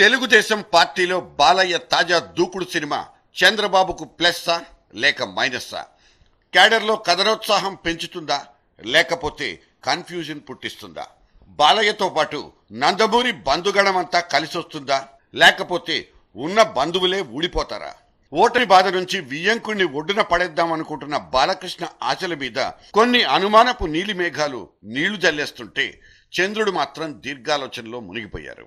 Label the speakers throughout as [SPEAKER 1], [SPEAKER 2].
[SPEAKER 1] తెలుగుదేశం పార్టీలో బాలయ్య తాజా దూకుడు సినిమా చంద్రబాబుకు ప్లస్సా లేక మైనస్సా క్యాడర్లో కథనోత్సాహం పెంచుతుందా లేకపోతే కన్ఫ్యూజన్ పుట్టిస్తుందా బాలయ్యతో పాటు నందమూరి బంధుగణమంతా కలిసొస్తుందా లేకపోతే ఉన్న బంధువులే ఊడిపోతారా ఓటమి బాధ నుంచి వియ్యంకుణ్ణి ఒడ్డున పడేద్దాం అనుకుంటున్న బాలకృష్ణ ఆశల మీద కొన్ని అనుమానపు నీలి మేఘాలు నీళ్లు జల్లేస్తుంటే చంద్రుడు మాత్రం దీర్ఘాలోచనలో మునిగిపోయారు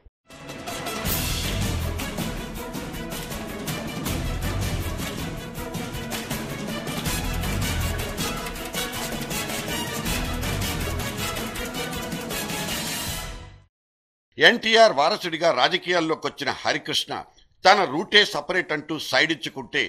[SPEAKER 1] ఎన్టీఆర్ వారసుడిగా రాజకీయాల్లోకి వచ్చిన హరికృష్ణ తన రూటే సపరేట్ అంటూ సైడ్ ఇచ్చుకుంటే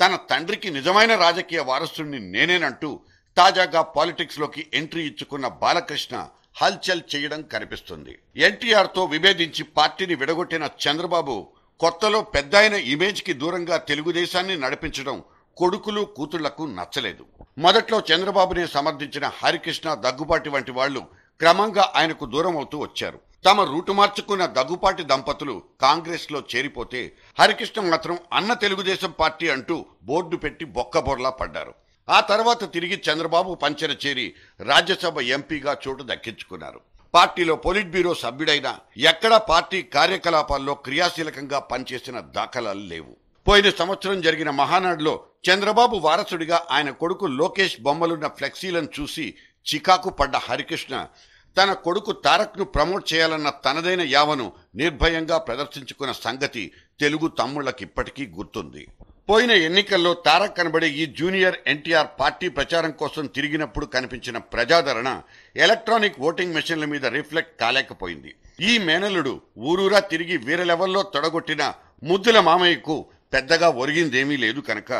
[SPEAKER 1] తన తండ్రికి నిజమైన రాజకీయ వారసుడిని నేనేనంటూ తాజాగా పాలిటిక్స్లోకి ఎంట్రీ ఇచ్చుకున్న బాలకృష్ణ హల్చల్ చేయడం కనిపిస్తుంది ఎన్టీఆర్తో విభేదించి పార్టీని విడగొట్టిన చంద్రబాబు కొత్తలో పెద్ద ఇమేజ్కి దూరంగా తెలుగుదేశాన్ని నడిపించడం కొడుకులు కూతుళ్లకు నచ్చలేదు మొదట్లో చంద్రబాబునే సమర్థించిన హరికృష్ణ దగ్గుబాటి వంటి వాళ్లు క్రమంగా ఆయనకు దూరం అవుతూ వచ్చారు తమ రూటు మార్చుకున్న దగ్గుపాటి దంపతులు కాంగ్రెస్లో చేరిపోతే హరికృష్ణ మాత్రం అన్న తెలుగుదేశం పార్టీ అంటూ బోర్డు పెట్టి బొక్కబొర్లా పడ్డారు ఆ తర్వాత తిరిగి చంద్రబాబు పంచన చేరి రాజ్యసభ ఎంపీగా చోటు దక్కించుకున్నారు పార్టీలో పొలిట్ బ్యూరో సభ్యుడైన ఎక్కడా పార్టీ కార్యకలాపాల్లో క్రియాశీలకంగా పనిచేసిన దాఖలాలు లేవు పోయిన సంవత్సరం జరిగిన మహానాడులో చంద్రబాబు వారసుడిగా ఆయన కొడుకు లోకేష్ బొమ్మలున్న ఫ్లెక్సీలను చూసి చికాకు పడ్డ హరికృష్ణ తన కొడుకు తారక్ను ప్రమోట్ చేయాలన్న తనదైన యావను నిర్భయంగా ప్రదర్శించుకున్న సంగతి తెలుగు ఇప్పటికీ గుర్తుంది పోయిన ఎన్నికల్లో తారక్ కనబడే ఈ జూనియర్ ఎన్టీఆర్ పార్టీ ప్రచారం కోసం తిరిగినప్పుడు కనిపించిన ప్రజాదరణ ఎలక్ట్రానిక్ ఓటింగ్ మెషిన్ల మీద రిఫ్లెక్ట్ కాలేకపోయింది ఈ మేనలుడు ఊరూరా తిరిగి వీర లెవెల్లో తొడగొట్టిన ముద్దుల మామయ్యకు పెద్దగా ఒరిగిందేమీ లేదు కనుక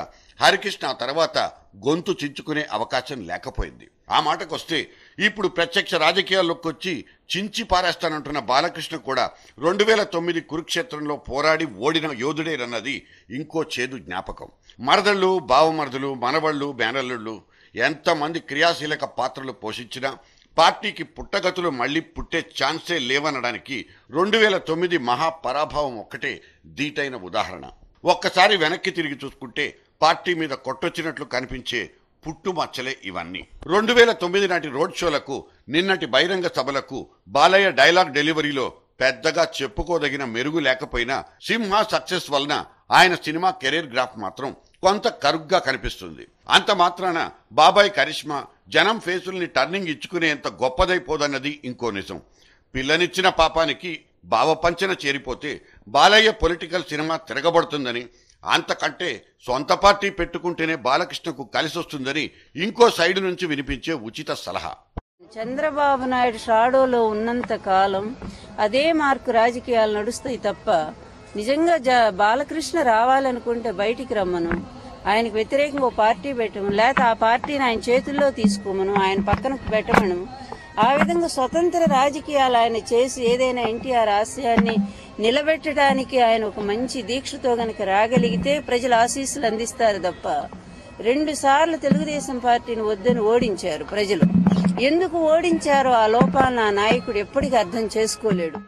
[SPEAKER 1] హరికృష్ణ తర్వాత గొంతు చించుకునే అవకాశం లేకపోయింది ఆ మాటకొస్తే ఇప్పుడు ప్రత్యక్ష రాజకీయాల్లోకి వచ్చి చించి పారేస్తానంటున్న బాలకృష్ణ కూడా రెండు వేల తొమ్మిది కురుక్షేత్రంలో పోరాడి ఓడిన యోధుడేరన్నది ఇంకో చేదు జ్ఞాపకం మరదళ్ళు బావమరదలు మనవళ్ళు బ్యానర్లు ఎంతమంది క్రియాశీలక పాత్రలు పోషించినా పార్టీకి పుట్టగతులు మళ్ళీ పుట్టే ఛాన్సే లేవనడానికి రెండు వేల తొమ్మిది మహాపరాభావం ఒక్కటే దీటైన ఉదాహరణ ఒక్కసారి వెనక్కి తిరిగి చూసుకుంటే పార్టీ మీద కొట్టొచ్చినట్లు కనిపించే పుట్టుమచ్చలే ఇవన్నీ రెండు వేల తొమ్మిది నాటి రోడ్ షోలకు నిన్నటి బహిరంగ సభలకు బాలయ్య డైలాగ్ డెలివరీలో పెద్దగా చెప్పుకోదగిన మెరుగు లేకపోయినా సింహ సక్సెస్ వలన ఆయన సినిమా కెరీర్ గ్రాఫ్ మాత్రం కొంత కరుగ్గా కనిపిస్తుంది అంత మాత్రాన బాబాయ్ కరిష్మా జనం ఫేసుల్ని టర్నింగ్ ఇచ్చుకునేంత గొప్పదైపోదన్నది ఇంకో నిజం పిల్లనిచ్చిన పాపానికి భావపంచన చేరిపోతే బాలయ్య పొలిటికల్ సినిమా తిరగబడుతుందని అంతకంటే సొంత పార్టీ పెట్టుకుంటేనే బాలకృష్ణకు కలిసి వస్తుందని ఇంకో సైడు నుంచి వినిపించే ఉచిత సలహా చంద్రబాబు నాయుడు షాడోలో ఉన్నంత కాలం అదే మార్కు రాజకీయాలు నడుస్తాయి తప్ప నిజంగా జ బాలకృష్ణ రావాలనుకుంటే బయటికి రమ్మను ఆయనకు వ్యతిరేకంగా పార్టీ పెట్టము లేకపోతే ఆ పార్టీని ఆయన చేతుల్లో తీసుకోమను ఆయన పక్కన పెట్టమను ఆ విధంగా స్వతంత్ర రాజకీయాలు ఆయన చేసి ఏదైనా ఎన్టీఆర్ ఆశయాన్ని నిలబెట్టడానికి ఆయన ఒక మంచి దీక్షతో గనక రాగలిగితే ప్రజలు ఆశీస్సులు అందిస్తారు తప్ప రెండు సార్లు తెలుగుదేశం పార్టీని వద్దని ఓడించారు ప్రజలు ఎందుకు ఓడించారో ఆ లోపాలను ఆ నాయకుడు ఎప్పటికీ అర్థం చేసుకోలేడు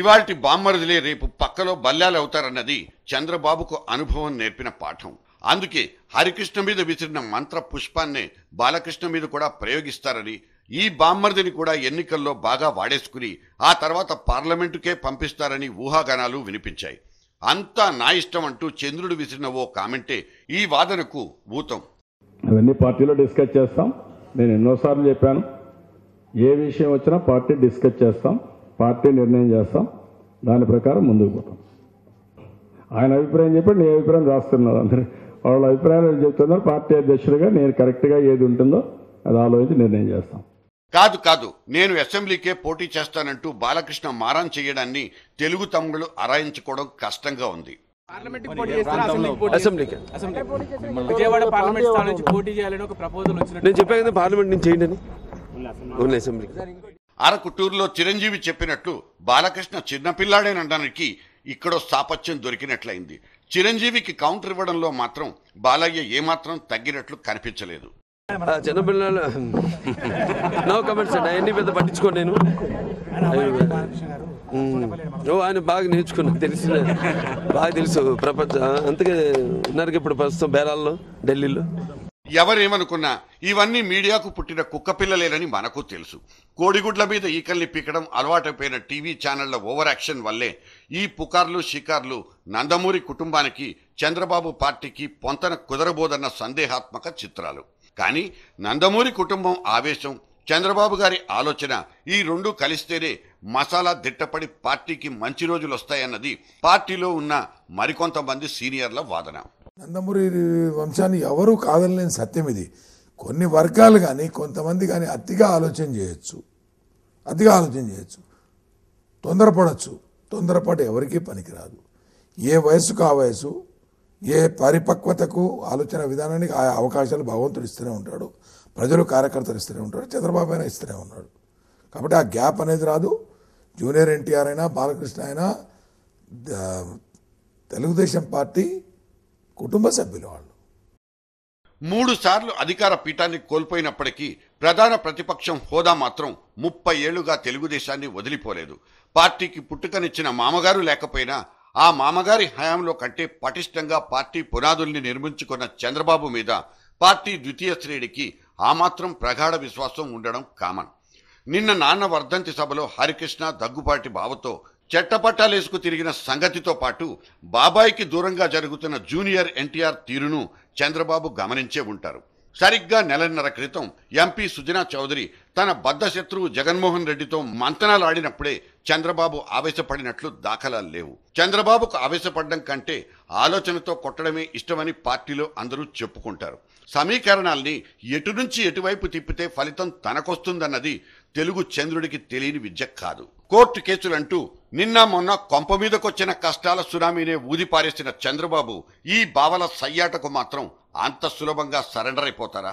[SPEAKER 1] ఇవాటి బామ్మరుదులే రేపు పక్కలో బల్లాలవుతారన్నది చంద్రబాబుకు అనుభవం నేర్పిన పాఠం అందుకే హరికృష్ణ మీద విసిరిన మంత్ర పుష్పాన్నే బాలకృష్ణ మీద కూడా ప్రయోగిస్తారని ఈ బామ్మర్దిని కూడా ఎన్నికల్లో బాగా వాడేసుకుని ఆ తర్వాత పార్లమెంటుకే పంపిస్తారని ఊహాగానాలు వినిపించాయి అంతా నా ఇష్టం అంటూ చంద్రుడు విసిరిన ఓ కామెంటే ఈ వాదనకు భూతం అవన్నీ పార్టీలో డిస్కస్ చేస్తాం నేను ఎన్నోసార్లు చెప్పాను ఏ విషయం వచ్చినా పార్టీ డిస్కస్ చేస్తాం పార్టీ నిర్ణయం చేస్తాం దాని ప్రకారం ముందుకు పోతాం ఆయన అభిప్రాయం చెప్పి నీ అభిప్రాయం రాస్తున్నారు అందరు వాళ్ళ అభిప్రాయాలు చెప్తున్నారు పార్టీ అధ్యక్షుడిగా నేను కరెక్ట్గా ఏది ఉంటుందో అది ఆలోచించి నిర్ణయం చేస్తాం కాదు కాదు నేను అసెంబ్లీకే పోటీ చేస్తానంటూ బాలకృష్ణ మారం చేయడాన్ని తెలుగు తమ్ముళ్లు అరాయించుకోవడం కష్టంగా ఉంది విజయవాడ పార్లమెంట్ చిరంజీవి చెప్పినట్లు బాలకృష్ణ చిన్నపిల్లాడేనడానికి ఇక్కడో సాపత్యం దొరికినట్లయింది చిరంజీవికి కౌంటర్ ఇవ్వడంలో మాత్రం బాలయ్య ఏమాత్రం తగ్గినట్లు కనిపించలేదు చిన్నపిల్లలు నో కమెంట్స్ అండి అవన్నీ పెద్ద పట్టించుకోండి నేను ఆయన బాగా నేర్చుకున్నా తెలిసిన బాగా తెలుసు ప్రపంచ అందుకే ఉన్నారు ఇప్పుడు ప్రస్తుతం బేరాల్లో ఢిల్లీలో ఎవరేమనుకున్నా ఇవన్నీ మీడియాకు పుట్టిన కుక్క పిల్లలేనని మనకు తెలుసు కోడిగుడ్ల మీద ఈకల్ని పీకడం అలవాటైపోయిన టీవీ ఛానళ్ల ఓవర్ యాక్షన్ వల్లే ఈ పుకార్లు షికార్లు నందమూరి కుటుంబానికి చంద్రబాబు పార్టీకి పొంతన కుదరబోదన్న సందేహాత్మక చిత్రాలు కానీ నందమూరి కుటుంబం ఆవేశం చంద్రబాబు గారి ఆలోచన ఈ రెండు కలిస్తేనే మసాలా దిట్టపడి పార్టీకి మంచి రోజులు వస్తాయన్నది పార్టీలో ఉన్న మరికొంతమంది సీనియర్ల వాదన నందమూరి వంశాన్ని ఎవరూ కాదనలేని సత్యం ఇది కొన్ని వర్గాలు కానీ కొంతమంది కానీ అతిగా ఆలోచన చేయొచ్చు అతిగా ఆలోచన చేయొచ్చు తొందరపడచ్చు తొందరపాటు ఎవరికీ పనికిరాదు ఏ వయసుకు ఆ వయసు ఏ పరిపక్వతకు ఆలోచన విధానానికి ఆ అవకాశాలు భగవంతుడు ఇస్తూనే ఉంటాడు ప్రజలు కార్యకర్తలు ఇస్తూనే ఉంటాడు చంద్రబాబు అయినా ఇస్తూనే ఉన్నాడు కాబట్టి ఆ గ్యాప్ అనేది రాదు జూనియర్ ఎన్టీఆర్ అయినా బాలకృష్ణ అయినా తెలుగుదేశం పార్టీ కుటుంబ సభ్యులు వాళ్ళు మూడు సార్లు అధికార పీఠాన్ని కోల్పోయినప్పటికీ ప్రధాన ప్రతిపక్షం హోదా మాత్రం ముప్పై ఏళ్లుగా తెలుగుదేశాన్ని వదిలిపోలేదు పార్టీకి పుట్టుకనిచ్చిన మామగారు లేకపోయినా ఆ మామగారి హయాంలో కంటే పటిష్టంగా పార్టీ పునాదుల్ని నిర్మించుకున్న చంద్రబాబు మీద పార్టీ ద్వితీయ శ్రేణికి ఆ మాత్రం ప్రగాఢ విశ్వాసం ఉండడం కామన్ నిన్న నాన్న వర్ధంతి సభలో హరికృష్ణ దగ్గుపాటి బావతో చెట్టపట్టాలేసుకు తిరిగిన సంగతితో పాటు బాబాయికి దూరంగా జరుగుతున్న జూనియర్ ఎన్టీఆర్ తీరును చంద్రబాబు గమనించే ఉంటారు సరిగ్గా నెలన్నర క్రితం ఎంపీ సుజనా చౌదరి తన బద్ద శత్రువు జగన్మోహన్ రెడ్డితో మంతనాలాడినప్పుడే చంద్రబాబు ఆవేశపడినట్లు దాఖలాలు లేవు చంద్రబాబుకు ఆవేశపడడం కంటే ఆలోచనతో కొట్టడమే ఇష్టమని పార్టీలో అందరూ చెప్పుకుంటారు సమీకరణాల్ని ఎటు నుంచి ఎటువైపు తిప్పితే ఫలితం తనకొస్తుందన్నది తెలుగు చంద్రుడికి తెలియని విద్య కాదు కోర్టు కేసులంటూ నిన్న మొన్న కొంప మీదకొచ్చిన కష్టాల సునామీనే ఊదిపారేసిన చంద్రబాబు ఈ బావల సయ్యాటకు మాత్రం అంత సులభంగా సరెండర్ అయిపోతారా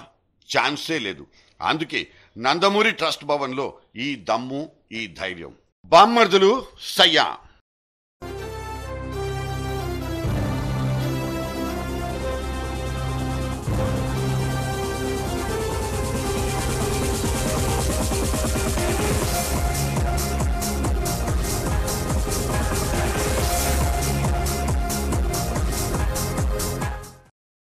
[SPEAKER 1] ఛాన్సే లేదు అందుకే నందమూరి ట్రస్ట్ భవన్లో ఈ దమ్ము ఈ ధైర్యం బామ్మర్దులు సయ్యా